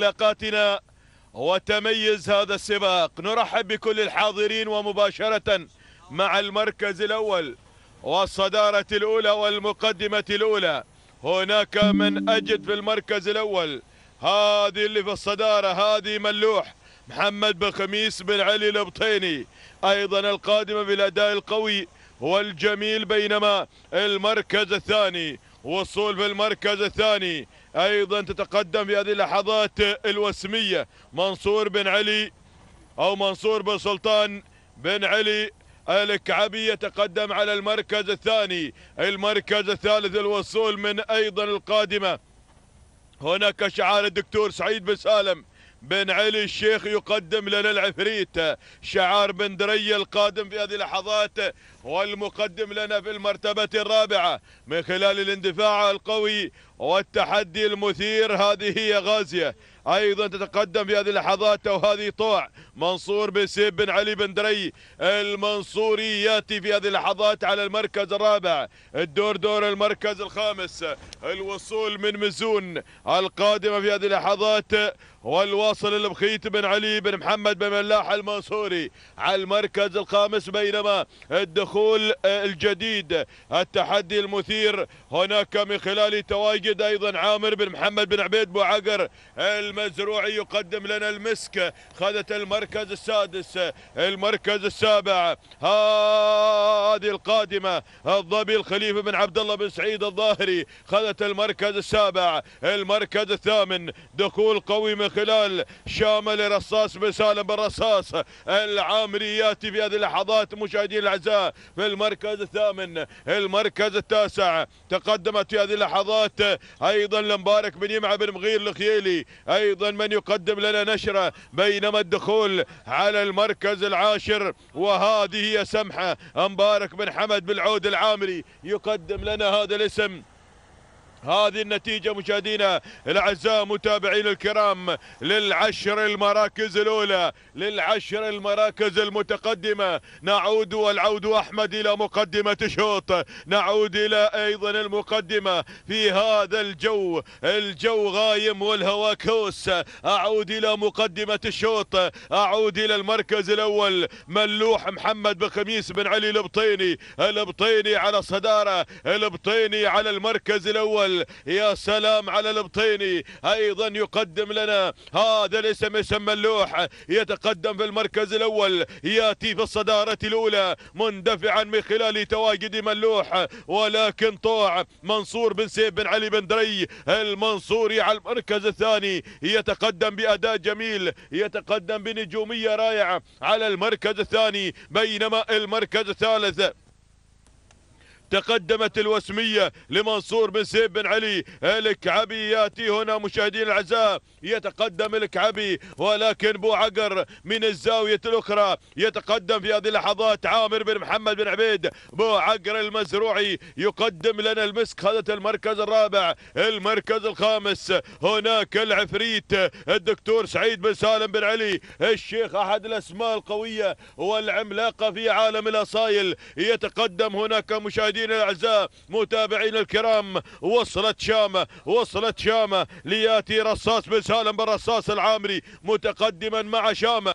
حلقاتنا وتميز هذا السباق نرحب بكل الحاضرين ومباشرة مع المركز الأول والصدارة الأولى والمقدمة الأولى هناك من أجد في المركز الأول هذه اللي في الصدارة هذه ملوح محمد بن خميس بن علي البطيني أيضا القادمة بالأداء القوي والجميل بينما المركز الثاني وصول في المركز الثاني ايضا تتقدم في هذه اللحظات الوسميه منصور بن علي او منصور بن سلطان بن علي الكعبي يتقدم على المركز الثاني المركز الثالث الوصول من ايضا القادمه هناك شعار الدكتور سعيد بن سالم بن علي الشيخ يقدم لنا العفريت شعار بن دريه القادم في هذه اللحظات والمقدم لنا في المرتبة الرابعة من خلال الاندفاع القوي والتحدي المثير هذه هي غازية أيضا تتقدم في هذه اللحظات أو هذه طوع منصور بن سيب بن علي بن دري المنصوري ياتي في هذه اللحظات على المركز الرابع الدور دور المركز الخامس الوصول من مزون القادمة في هذه اللحظات والواصل البخيت بن علي بن محمد بن ملاح المنصوري على المركز الخامس بينما الدخول الدخول آه، الجديد التحدي المثير هناك من خلال تواجد أيضا عامر بن محمد بن عبيد بو عقر المزروعي يقدم لنا المسك خذت المركز السادس المركز السابع هذه القادمة الظبي الخليفة بن عبد الله بن سعيد الظاهري خذت المركز السابع المركز الثامن دخول قوي من خلال شامل رصاص بن سالم بن رصاص العامري في هذه اللحظات مشاهدينا الاعزاء في المركز الثامن المركز التاسع تقدمت في هذه اللحظات ايضا لمبارك بن يمعه بن مغير الخيلي ايضا من يقدم لنا نشره بينما الدخول على المركز العاشر وهذه هي سمحه مبارك بن حمد بالعود العامري يقدم لنا هذا الاسم هذه النتيجة مشاهدينا الأعزاء متابعين الكرام للعشر المراكز الأولى للعشر المراكز المتقدمة نعود والعود أحمد إلى مقدمة الشوط نعود إلى أيضا المقدمة في هذا الجو الجو غايم والهواء كوس أعود إلى مقدمة الشوط أعود إلى المركز الأول ملوح محمد بخميس بن علي البطيني البطيني على الصدارة البطيني على المركز الأول يا سلام على البطيني ايضا يقدم لنا هذا الاسم اسم ملوح يتقدم في المركز الاول ياتي في الصداره الاولى مندفعا من خلال تواجد ملوح ولكن طوع منصور بن سيف بن علي بن دري المنصوري على المركز الثاني يتقدم باداء جميل يتقدم بنجوميه رائعه على المركز الثاني بينما المركز الثالث تقدمت الوسمية لمنصور بن سيف بن علي الكعبي يأتي هنا مشاهدين الأعزاء يتقدم الكعبي ولكن بو عقر من الزاوية الأخرى يتقدم في هذه اللحظات عامر بن محمد بن عبيد بو عقر المزروعي يقدم لنا المسك خذت المركز الرابع المركز الخامس هناك العفريت الدكتور سعيد بن سالم بن علي الشيخ أحد الأسماء القوية والعملاقة في عالم الأصايل يتقدم هناك مشاهدين مشاهدينا الاعزاء متابعينا الكرام وصلت شامه وصلت شامه لياتي رصاص بن سالم بالرصاص العامري متقدما مع شامه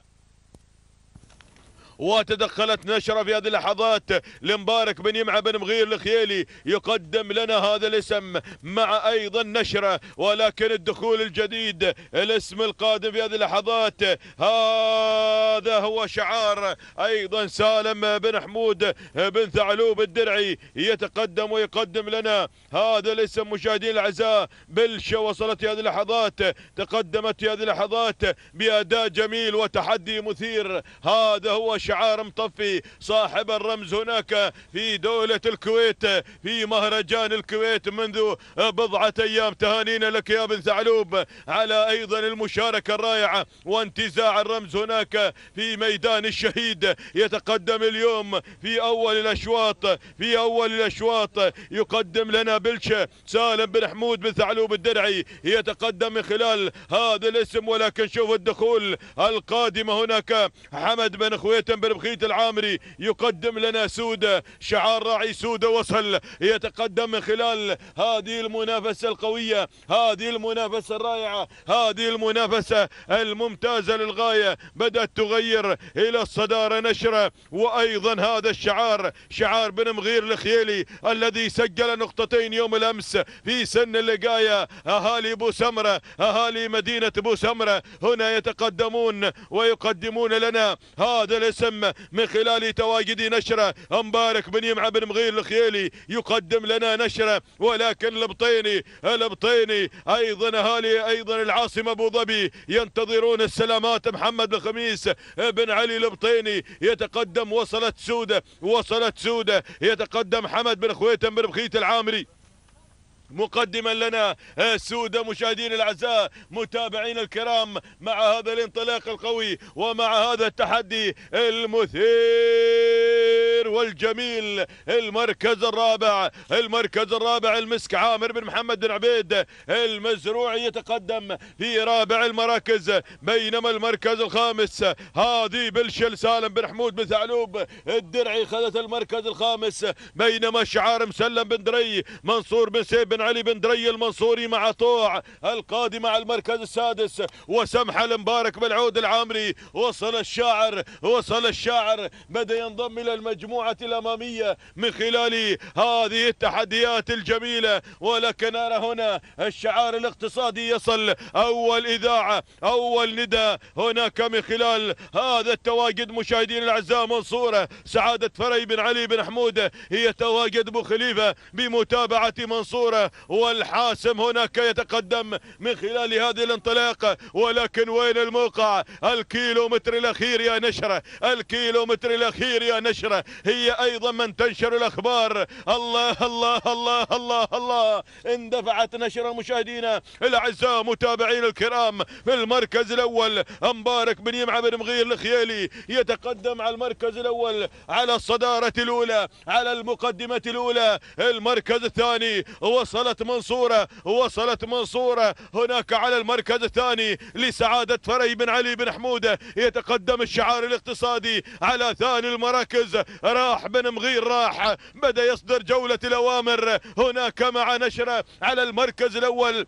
وتدخلت نشرة في هذه اللحظات لمبارك بن يمعة بن مغير الخيالي يقدم لنا هذا الاسم مع أيضا نشرة ولكن الدخول الجديد الاسم القادم في هذه اللحظات هذا هو شعار أيضا سالم بن حمود بن ثعلوب الدرعي يتقدم ويقدم لنا هذا الاسم مشاهدينا الاعزاء بلشة وصلت هذه اللحظات تقدمت هذه اللحظات بأداء جميل وتحدي مثير هذا هو شعار شعار مطفي صاحب الرمز هناك في دولة الكويت في مهرجان الكويت منذ بضعة أيام تهانينا لك يا بن ثعلوب على أيضا المشاركة الرائعة وانتزاع الرمز هناك في ميدان الشهيد يتقدم اليوم في أول الأشواط في أول الأشواط يقدم لنا بلشة سالم بن حمود بن ثعلوب الدرعي يتقدم من خلال هذا الاسم ولكن شوف الدخول القادمة هناك حمد بن خويتم بن بخيت العامري يقدم لنا سودة شعار راعي سودة وصل يتقدم من خلال هذه المنافسة القوية هذه المنافسة الرائعة هذه المنافسة الممتازة للغاية بدأت تغير إلى الصدارة نشرة وأيضا هذا الشعار شعار بن مغير الخيالي الذي سجل نقطتين يوم الأمس في سن اللقاية أهالي بو سمرة أهالي مدينة بو سمرة هنا يتقدمون ويقدمون لنا هذا الاسم العالم من خلال تواجدي نشرة مبارك بن يمعة بن مغير الخيالي يقدم لنا نشرة ولكن البطيني البطيني أيضا أهالي أيضا العاصمة أبو ظبي ينتظرون السلامات محمد الخميس بن علي البطيني يتقدم وصلت سودة وصلت سودة يتقدم حمد بن خويتم بن بخيت العامري مقدما لنا السودة مشاهدين الأعزاء متابعين الكرام مع هذا الانطلاق القوي ومع هذا التحدي المثير الكبير والجميل المركز الرابع المركز الرابع المسك عامر بن محمد بن عبيد المزروع يتقدم في رابع المراكز بينما المركز الخامس هادي بلشل سالم بن حمود بن ثعلوب الدرعي خذت المركز الخامس بينما شعار مسلم بن دري منصور بن سيف بن علي بن دري المنصوري مع طوع القادم على المركز السادس وسمحة المبارك بالعود العامري وصل الشاعر وصل الشاعر بدأ ينضم إلى المجموعة المجموعة الأمامية من خلال هذه التحديات الجميلة ولكن أرى هنا الشعار الاقتصادي يصل أول إذاعة أول نداء هناك من خلال هذا التواجد مشاهدين الأعزاء منصورة سعادة فري بن علي بن حمود يتواجد بو خليفة بمتابعة منصورة والحاسم هناك يتقدم من خلال هذه الانطلاقة ولكن وين الموقع الكيلومتر الأخير يا نشرة الكيلومتر الأخير يا نشرة هي أيضا من تنشر الأخبار الله الله الله الله الله اندفعت نشرة مشاهدينا الأعزاء متابعين الكرام في المركز الأول مبارك بن يمعة بن مغير الخيالي يتقدم على المركز الأول على الصدارة الأولى على المقدمة الأولى المركز الثاني وصلت منصورة وصلت منصورة هناك على المركز الثاني لسعادة فري بن علي بن حمودة يتقدم الشعار الاقتصادي على ثاني المراكز راح بن مغير راح بدأ يصدر جولة الأوامر هناك مع نشرة على المركز الأول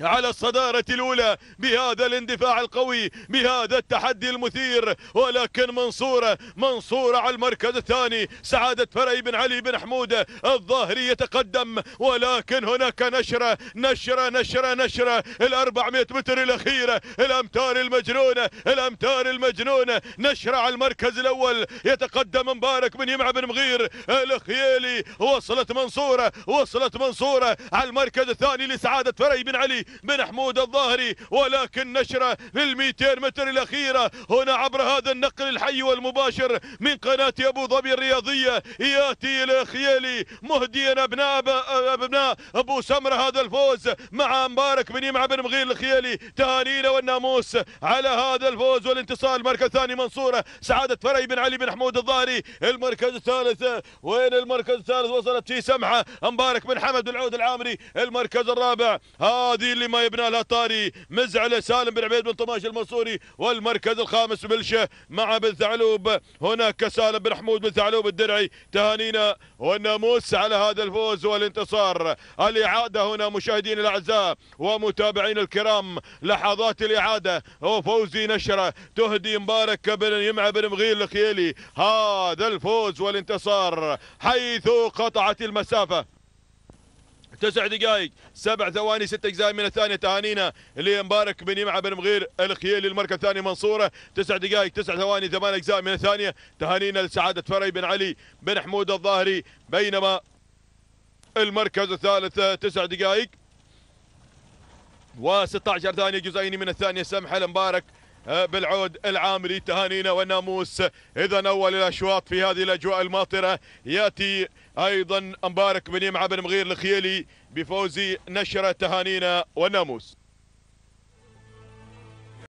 على الصدارة الأولى بهذا الاندفاع القوي بهذا التحدي المثير ولكن منصورة منصورة على المركز الثاني سعادة فري بن علي بن حمودة الظاهري يتقدم ولكن هناك نشرة نشرة نشرة نشرة ال 400 متر الأخيرة الأمتار المجنونة الأمتار المجنونة نشرة على المركز الأول يتقدم مبارك بن يمع بن مغير الخيالي وصلت منصورة وصلت منصورة على المركز الثاني لسعادة فري بن علي من حمود الظاهري ولكن نشرة في ال 200 متر الأخيرة هنا عبر هذا النقل الحي والمباشر من قناة أبو ظبي الرياضية يأتي إلى خيالي مهديا أبناء أبناء أبو سمرة هذا الفوز مع مبارك بن يمع بن مغير الخيالي تهانينا والناموس على هذا الفوز والانتصار المركز الثاني منصورة سعادة فري بن علي بن حمود الظاهري المركز الثالث وين المركز الثالث وصلت فيه سمحة مبارك بن حمد العود العامري المركز الرابع هذه اللي ما يبنى لها طاري مزعله سالم بن عبيد بن طماش المنصوري والمركز الخامس بلشه مع بن ثعلوب هناك سالم بن حمود بن ثعلوب الدرعي تهانينا والناموس على هذا الفوز والانتصار الاعاده هنا مشاهدينا الاعزاء ومتابعينا الكرام لحظات الاعاده وفوزي نشره تهدي مبارك بن يمع بن مغيل الخيلي هذا الفوز والانتصار حيث قطعت المسافه تسع دقائق سبع ثواني ست اجزاء من الثانيه تهانينا لمبارك بن يمعه بن مغير الخيل المركز الثاني منصوره تسع دقائق تسع ثواني ثمان اجزاء من الثانيه تهانينا لسعاده فري بن علي بن حمود الظاهري بينما المركز الثالث تسع دقائق و16 ثانيه جزئين من الثانيه سمحه لمبارك آه، بالعود العامري تهانينا والناموس اذا اول الاشواط في هذه الاجواء الماطره ياتي ايضا مبارك بن يمعة بن مغير الخيالي بفوز نشرة تهانينا والناموس